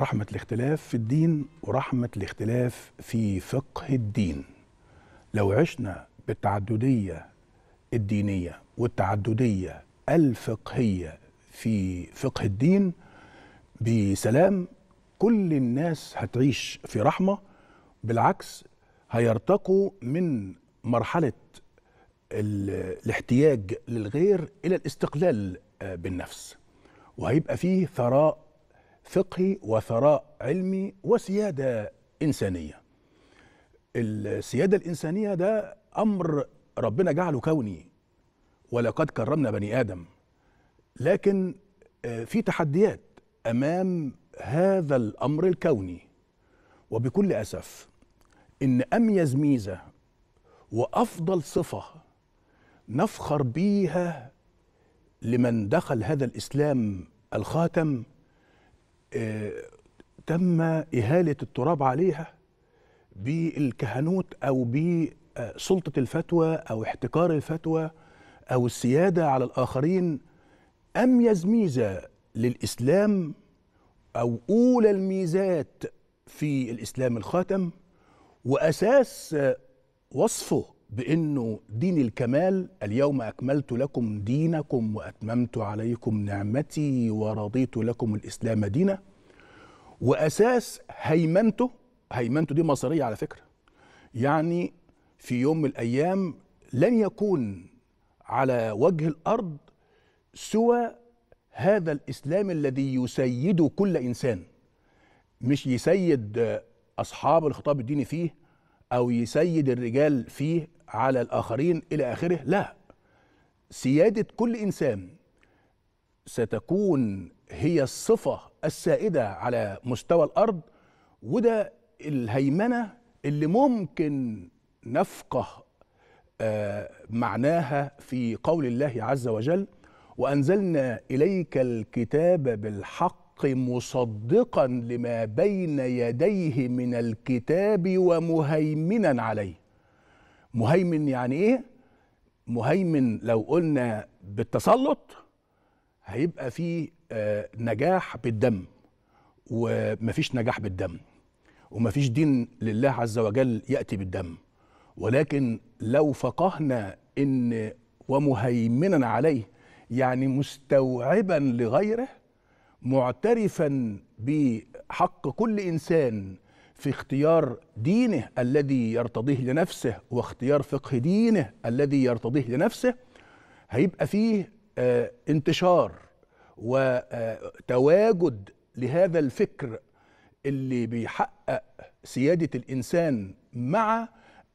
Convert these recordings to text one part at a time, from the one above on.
رحمة الاختلاف في الدين ورحمة الاختلاف في فقه الدين لو عشنا بالتعددية الدينية والتعددية الفقهية في فقه الدين بسلام كل الناس هتعيش في رحمة بالعكس هيرتقوا من مرحلة الاحتياج للغير إلى الاستقلال بالنفس وهيبقى فيه ثراء فقهي وثراء علمي وسيادة إنسانية السيادة الإنسانية ده أمر ربنا جعله كوني ولقد كرمنا بني آدم لكن آه، في تحديات أمام هذا الأمر الكوني وبكل أسف إن أميز ميزة وأفضل صفة نفخر بيها لمن دخل هذا الإسلام الخاتم تم إهالة التراب عليها بالكهنوت أو بسلطة الفتوى أو احتكار الفتوى أو السيادة على الآخرين أميز ميزة للإسلام أو أولى الميزات في الإسلام الخاتم وأساس وصفه بانه دين الكمال اليوم اكملت لكم دينكم واتممت عليكم نعمتي ورضيت لكم الاسلام دينا واساس هيمنته هيمنته دي مصيريه على فكره يعني في يوم من الايام لن يكون على وجه الارض سوى هذا الاسلام الذي يسيد كل انسان مش يسيد اصحاب الخطاب الديني فيه أو يسيد الرجال فيه على الآخرين إلى آخره لا سيادة كل إنسان ستكون هي الصفة السائدة على مستوى الأرض وده الهيمنة اللي ممكن نفقه آه، معناها في قول الله عز وجل وأنزلنا إليك الكتاب بالحق الحق مصدقا لما بين يديه من الكتاب ومهيمنا عليه مهيمن يعني ايه مهيمن لو قلنا بالتسلط هيبقى فيه آه، نجاح بالدم ومفيش نجاح بالدم ومفيش دين لله عز وجل ياتي بالدم ولكن لو فقهنا ان ومهيمنا عليه يعني مستوعبا لغيره معترفا بحق كل انسان في اختيار دينه الذي يرتضيه لنفسه واختيار فقه دينه الذي يرتضيه لنفسه هيبقى فيه آه، انتشار وتواجد آه، لهذا الفكر اللي بيحقق سيادة الإنسان مع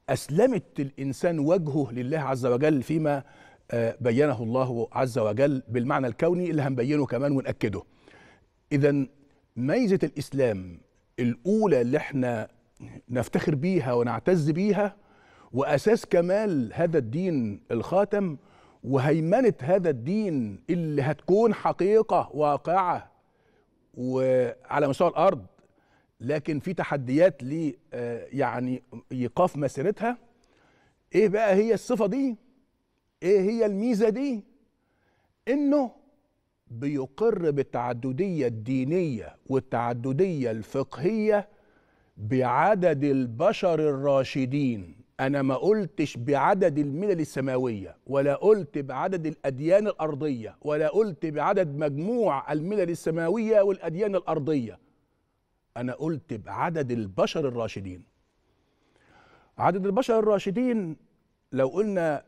أسلمة الإنسان وجهه لله عز وجل فيما آه، بينه الله عز وجل بالمعنى الكوني اللي هنبينه كمان ونأكده اذا ميزه الاسلام الاولى اللي احنا نفتخر بيها ونعتز بيها واساس كمال هذا الدين الخاتم وهيمنه هذا الدين اللي هتكون حقيقه واقعه وعلى مستوى الارض لكن في تحديات لي آه، يعني ايقاف مسيرتها ايه بقى هي الصفه دي ايه هي الميزه دي انه بيقر بالتعددية الدينية والتعددية الفقهية بعدد البشر الراشدين أنا ما قلتش بعدد الملل السماوية ولا قلت بعدد الأديان الأرضية ولا قلت بعدد مجموع الملل السماوية والأديان الأرضية أنا قلت بعدد البشر الراشدين عدد البشر الراشدين لو قلنا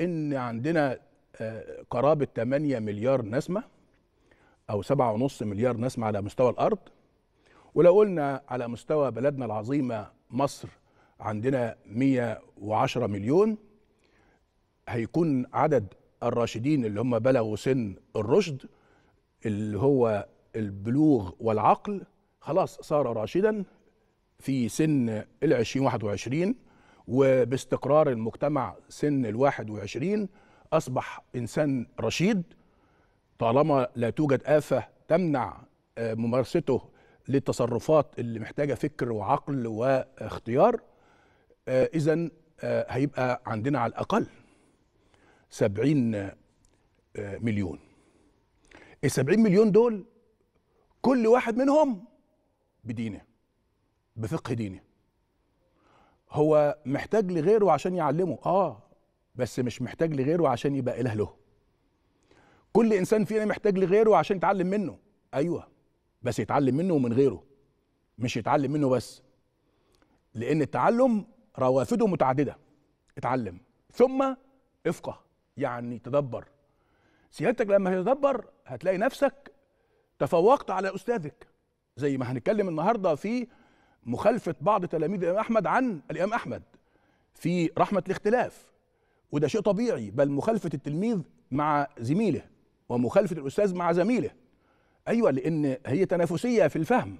إن عندنا آه، قرابة 8 مليار نسمة او 7.5 مليار نسمة على مستوى الارض ولو قلنا على مستوى بلدنا العظيمة مصر عندنا 110 مليون هيكون عدد الراشدين اللي هم بلغوا سن الرشد اللي هو البلوغ والعقل خلاص صار راشدا في سن العشرين 20 21 وباستقرار المجتمع سن الواحد 21 اصبح انسان رشيد طالما لا توجد آفة تمنع آه، ممارسته للتصرفات اللي محتاجة فكر وعقل واختيار آه، إذا آه، هيبقى عندنا على الأقل 70 مليون ال 70 مليون دول كل واحد منهم بدينه بفقه ديني هو محتاج لغيره عشان يعلمه اه بس مش محتاج لغيره عشان يبقى اله له كل انسان فينا محتاج لغيره عشان يتعلم منه ايوه بس يتعلم منه ومن غيره مش يتعلم منه بس لان التعلم روافده متعدده اتعلم ثم افقه يعني تدبر سيادتك لما تدبر هتلاقي نفسك تفوقت على استاذك زي ما هنتكلم النهارده في مخالفه بعض تلاميذ الامام احمد عن الامام احمد في رحمه الاختلاف وده شيء طبيعي بل مخالفه التلميذ مع زميله ومخالفه الاستاذ مع زميله ايوه لان هي تنافسيه في الفهم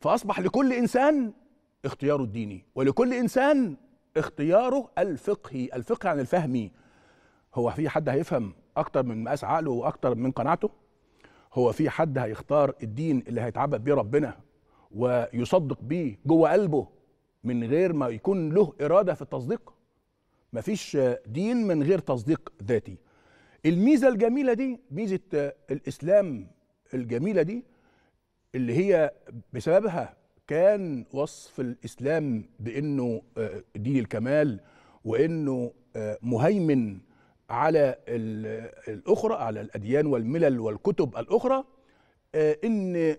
فاصبح لكل انسان اختياره الديني ولكل انسان اختياره الفقهي الفقه عن الفهمي هو في حد هيفهم اكتر من مقاس عقله واكتر من قناعته هو في حد هيختار الدين اللي هيتعبد بيه ربنا ويصدق بيه جوه قلبه من غير ما يكون له اراده في التصديق مفيش دين من غير تصديق ذاتي الميزه الجميله دي ميزه آه، الاسلام الجميله دي اللي هي بسببها كان وصف الاسلام بانه آه، دين الكمال وانه آه، مهيمن على الاخرى على الاديان والملل والكتب الاخرى ان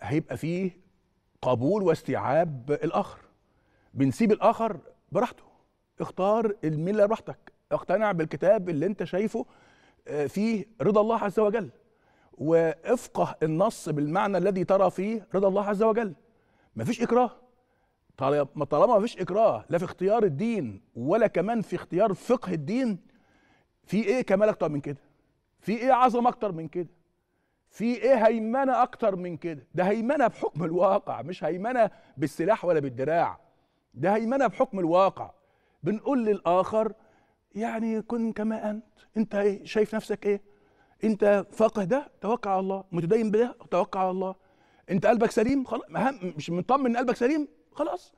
هيبقى فيه قبول واستيعاب الاخر بنسيب الاخر براحته اختار المله براحتك اقتنع بالكتاب اللي انت شايفه آه، فيه رضا الله عز وجل وافقه النص بالمعنى الذي ترى فيه رضا الله عز وجل مفيش اكراه طالما مفيش اكراه لا في اختيار الدين ولا كمان في اختيار فقه الدين في ايه كمال اكتر من كده في ايه عظم اكتر من كده في ايه هيمنه اكتر من كده ده هيمنه بحكم الواقع مش هيمنه بالسلاح ولا بالدراع ده هيمنه بحكم الواقع بنقول للاخر يعني كن كما انت انت ايه شايف نفسك ايه انت فاقه ده توكل على الله متدين بده توكل على الله انت قلبك سليم خلاص مش مطمن ان قلبك سليم خلاص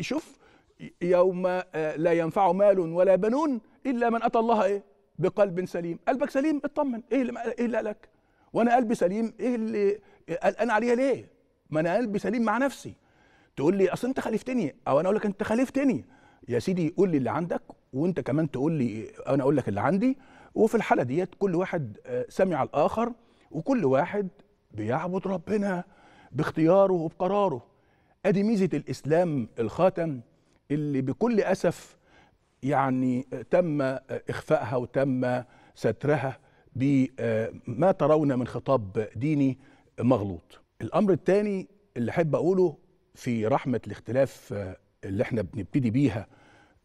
شوف يوم آه، لا ينفع مال ولا بنون الا من اتى الله ايه بقلب سليم قلبك سليم اطمن ايه اللي ايه اللي قالك وانا قلبي سليم ايه اللي قلقان عليها ليه ما انا قلبي سليم مع نفسي تقول لي اصل انت خالفتني او انا اقول لك انت خالفتني يا سيدي قول لي اللي عندك وانت كمان تقول لي انا اقول لك اللي عندي وفي الحاله ديت كل واحد آه، سمع الاخر وكل واحد بيعبد ربنا باختياره وبقراره ادي ميزه الاسلام الخاتم اللي بكل اسف يعني آه، تم آه، اخفائها وتم سترها بما ترون من خطاب ديني مغلوط الامر الثاني اللي احب اقوله في رحمه الاختلاف اللي احنا بنبتدي بيها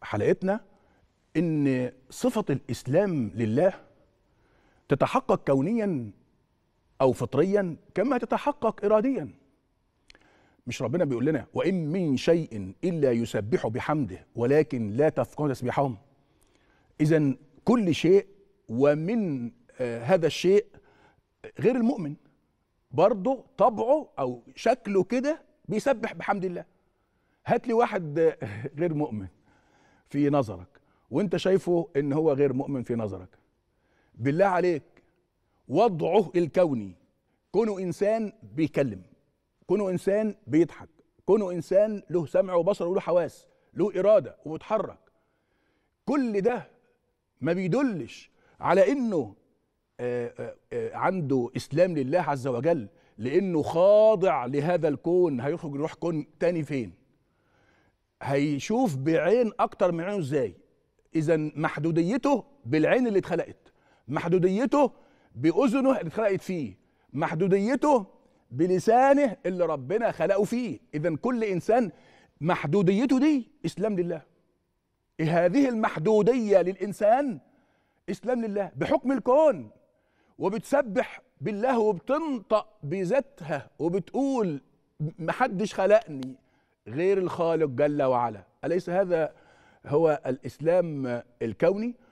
حلقتنا ان صفه الاسلام لله تتحقق كونيا او فطريا كما تتحقق اراديا مش ربنا بيقول لنا وان من شيء الا يسبح بحمده ولكن لا تفقهون تسبيحهم اذا كل شيء ومن آه، هذا الشيء غير المؤمن برضه طبعه او شكله كده بيسبح بحمد الله هات لي واحد آه، غير مؤمن في نظرك وانت شايفه ان هو غير مؤمن في نظرك بالله عليك وضعه الكوني كونه انسان بيتكلم كونه انسان بيضحك كونه انسان له سمع وبصر وله حواس له اراده وبيتحرك كل ده ما بيدلش على انه آه، آه، آه، عنده اسلام لله عز وجل لانه خاضع لهذا الكون هيخرج يروح كون تاني فين هيشوف بعين اكتر من عينه ازاي اذا محدوديته بالعين اللي اتخلقت محدوديته باذنه اللي اتخلقت فيه محدوديته بلسانه اللي ربنا خلقه فيه اذا كل انسان محدوديته دي اسلام لله هذه المحدوديه للانسان اسلام لله بحكم الكون وبتسبح بالله وبتنطق بذاتها وبتقول محدش خلقني غير الخالق جل وعلا اليس هذا هو الإسلام الكوني